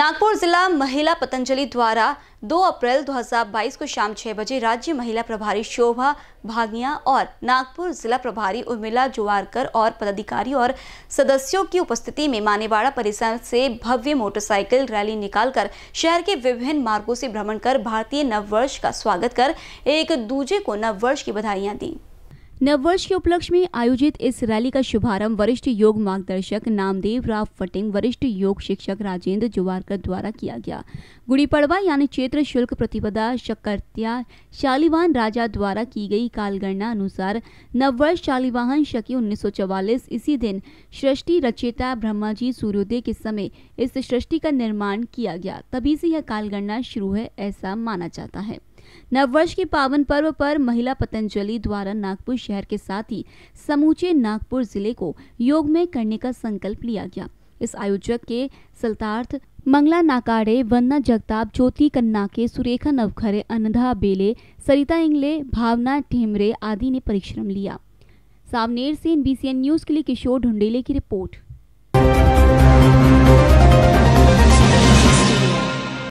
नागपुर जिला महिला पतंजलि द्वारा 2 अप्रैल 2022 को शाम 6 बजे राज्य महिला प्रभारी शोभा भागिया और नागपुर जिला प्रभारी उर्मिला जुवारकर और पदाधिकारी और सदस्यों की उपस्थिति में मानेवाड़ा परिसर से भव्य मोटरसाइकिल रैली निकालकर शहर के विभिन्न मार्गों से भ्रमण कर भारतीय नववर्ष का स्वागत कर एक दूजे को नववर्ष की बधाइयाँ दी नववर्ष के उपलक्ष्य में आयोजित इस रैली का शुभारंभ वरिष्ठ योग मार्गदर्शक नामदेव राव फटिंग वरिष्ठ योग शिक्षक राजेंद्र जुवारकर द्वारा किया गया गुड़ी पड़वा यानी क्षेत्र शुल्क प्रतिपदा शकर्त्या शालीवान राजा द्वारा की गई कालगणना अनुसार नववर्ष शालिवाहन शकी 1944 इसी दिन सृष्टि रचेता ब्रह्मा जी सूर्योदय के समय इस सृष्टि का निर्माण किया गया तभी से यह कालगणना शुरू है ऐसा माना जाता है नववर्ष के पावन पर्व पर महिला पतंजलि द्वारा नागपुर शहर के साथ ही समूचे नागपुर जिले को योग में करने का संकल्प लिया गया इस आयोजक के सल्तार्थ मंगला नाकाड़े वन्ना जगताप ज्योति कन्नाके सुरेखा नवखरे अनधा बेले सरिता इंगले भावना ठेमरे आदि ने परिश्रम लिया सावनेर से एनबीसीएन न्यूज के लिए किशोर ढुंडेले की रिपोर्ट